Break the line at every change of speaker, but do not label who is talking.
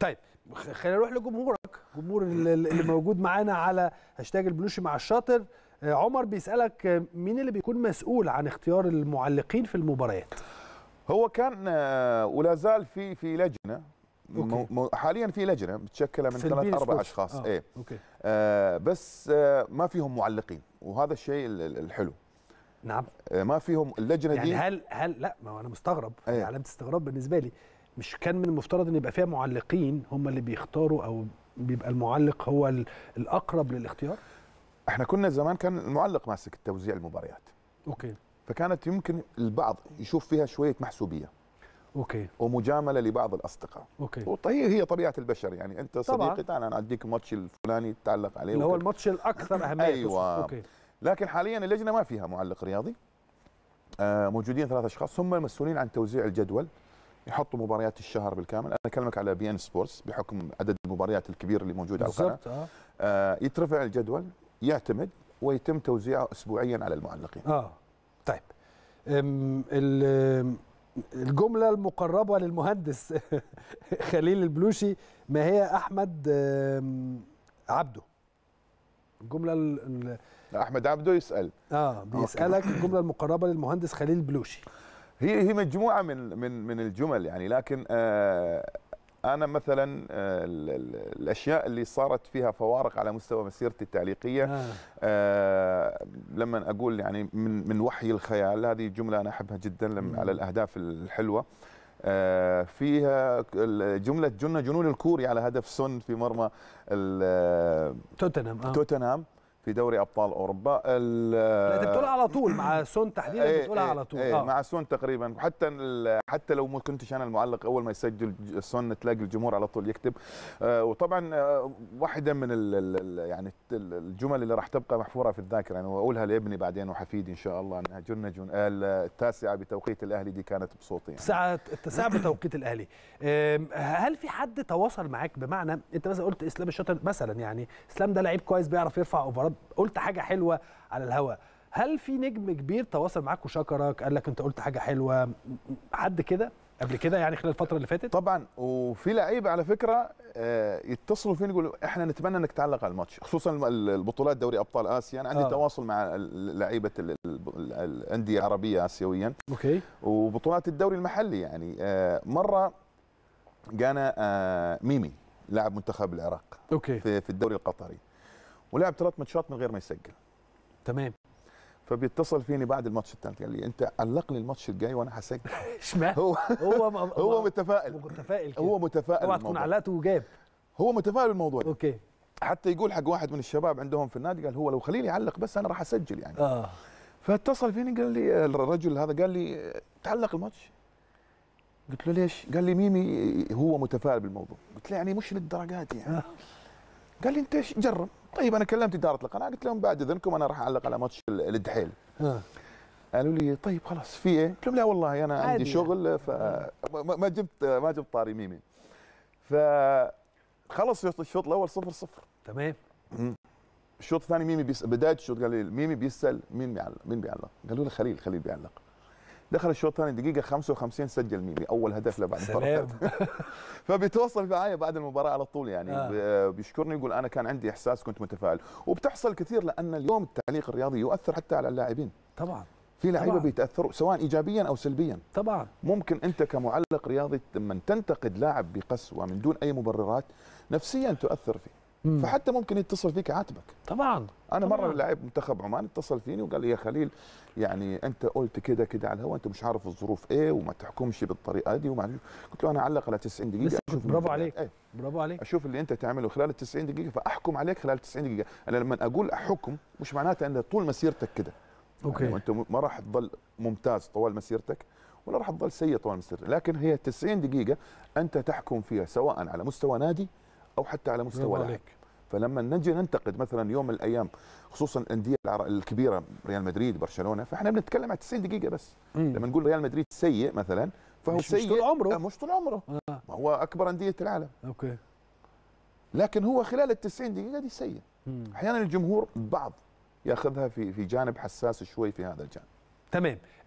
طيب خلينا نروح لجمهورك جمهور اللي موجود معانا على هاشتاج البلوشي مع الشاطر آه، عمر بيسالك آه، مين اللي بيكون مسؤول عن اختيار المعلقين في المباريات
هو كان آه، ولا زال في في لجنه أوكي. حاليا في لجنه متشكله من ثلاث اربع اشخاص آه. ايه أوكي. آه بس آه ما فيهم معلقين وهذا الشيء الحلو نعم آه، ما فيهم اللجنه يعني دي يعني هل
هل لا ما انا مستغرب أيه. يعني علامه استغراب بالنسبه لي مش كان من المفترض ان يبقى فيها معلقين هم اللي بيختاروا او بيبقى المعلق هو الاقرب للاختيار
احنا كنا زمان كان المعلق ماسك توزيع المباريات اوكي فكانت يمكن البعض يشوف فيها شويه محسوبيه اوكي ومجامله لبعض الاصدقاء اوكي وطيب هي طبيعه البشر يعني انت صديقي تعال انا اديك الماتش الفلاني تعلق عليه اللي هو الماتش
الاكثر اهميه ايوه اوكي
لكن حاليا اللجنه ما فيها معلق رياضي آه، موجودين ثلاث اشخاص هم المسؤولين عن توزيع الجدول يحطوا مباريات الشهر بالكامل انا اكلمك على بي ان سبورتس بحكم عدد المباريات الكبير اللي موجوده على القناه آه. آه يترفع الجدول يعتمد ويتم توزيعه اسبوعيا على المعلقين
اه طيب الجمله المقربه للمهندس خليل البلوشي ما هي احمد عبده الجمله ال
احمد عبده يسال
اه بيسالك الجمله المقربه للمهندس خليل بلوشي
هي هي مجموعه من من من الجمل يعني لكن آه انا مثلا آه الاشياء اللي صارت فيها فوارق على مستوى مسيرتي التعليقيه آه. آه لما اقول يعني من من وحي الخيال هذه جمله انا احبها جدا على الاهداف الحلوه آه، فيها جمله جنة جنون الكوري على هدف سون في مرمى توتنهام آه. توتنهام في دوري ابطال اوروبا بتقول
على طول مع سون تحديدا إيه،, ايه على طول ايه آه. مع
سون تقريبا حتى حتى لو ما كنتش انا المعلق اول ما يسجل سون تلاقي الجمهور على طول يكتب آه وطبعا آه واحده من ال ال يعني الجمل اللي راح تبقى محفوره في الذاكره يعني واقولها لابني بعدين وحفيدي ان شاء الله انها جن جن التاسعه بتوقيت الاهلي دي كانت بصوتي يعني.
التاسعه التاسعه بتوقيت الاهلي هل في حد تواصل معاك بمعنى انت مثلا قلت اسلام الشاطر مثلا يعني اسلام ده لعيب كويس بيعرف يرفع اوفرات طب قلت حاجه حلوه على الهوا هل في نجم كبير تواصل معاك وشكرك قال لك انت قلت حاجه حلوه حد كده قبل كده يعني خلال الفتره اللي فاتت طبعا وفي لعيبه على
فكره آه، يتصلوا فيني يقولوا احنا نتمنى انك تعلق على الماتش خصوصا البطولات دوري ابطال اسيا انا يعني عندي آه. تواصل مع لعيبه الانديه العربيه اسيويا اوكي وبطولات الدوري المحلي يعني آه، مره جانا آه، ميمي لاعب منتخب العراق اوكي في الدوري القطري ولعب ثلاث ماتشات من غير ما يسجل تمام فبيتصل فيني بعد الماتش الثالث قال لي انت علق لي الماتش الجاي وانا هسجل اشمعنى هو هو هو متفائل
متفائل هو متفائل اوعى تكون علقته
وجاب هو متفائل بالموضوع اوكي حتى يقول حق واحد من الشباب عندهم في النادي قال هو لو خليني اعلق بس انا راح اسجل يعني اه فاتصل فيني قال لي الرجل هذا قال لي تعلق الماتش قلت له ليش؟ قال لي ميمي هو متفائل بالموضوع قلت له يعني مش للدرجات يعني آه. قال لي انت جرب طيب انا كلمت اداره القناه قلت لهم بعد اذنكم انا راح اعلق على ماتش الدحيل قالوا لي طيب خلاص في ايه؟ قلت لهم لا والله انا عندي يعني. شغل ف ما جبت ما جبت طاري ميمي ف خلص الشوط الاول صفر صفر. تمام الشوط الثاني ميمي بيس... بدايه الشوط قال لي ميمي بيسال مين بيعلق مين بيعلق؟ قالوا لي خليل خليل بيعلق دخل الشوط الثاني دقيقه 55 سجل ميمي اول هدف له بعد مباراه فبيتواصل معايا بعد المباراه على طول يعني آه. بيشكرني يقول انا كان عندي احساس كنت متفائل وبتحصل كثير لان اليوم التعليق الرياضي يؤثر حتى على اللاعبين طبعا في لعيبه بيتاثروا سواء ايجابيا او سلبيا طبعا ممكن انت كمعلق رياضي لما تنتقد لاعب بقسوه من دون اي مبررات نفسيا تؤثر فيه مم. فحتى ممكن يتصل فيك يعاتبك طبعا انا طبعاً. مره لعيب منتخب عمان اتصل فيني وقال لي يا خليل يعني انت قلت كده كده على الهواء انت مش عارف الظروف ايه وما تحكمش بالطريقه دي وما قلت له انا اعلق على 90 دقيقه اشوف برافو عليك إيه؟ برافو عليك اشوف اللي انت تعمله خلال ال 90 دقيقه فاحكم عليك خلال ال 90 دقيقه انا لما اقول احكم مش معناته ان طول مسيرتك كده اوكي يعني انت ما راح تضل ممتاز طوال مسيرتك ولا راح تضل سيء طوال مسيرتك لكن هي 90 دقيقه انت تحكم فيها سواء على مستوى نادي او حتى على مستوى العالم فلما نجي ننتقد مثلا يوم من الايام خصوصا الانديه الكبيره ريال مدريد برشلونه فاحنا بنتكلم على 90 دقيقه بس مم. لما نقول ريال مدريد سيء مثلا فهو مش سيء مش طول عمره مش طول عمره آه. ما هو اكبر انديه العالم اوكي لكن هو خلال ال 90 دقيقه دي سيء احيانا الجمهور بعض ياخذها في في جانب حساس شوي في هذا الجانب
تمام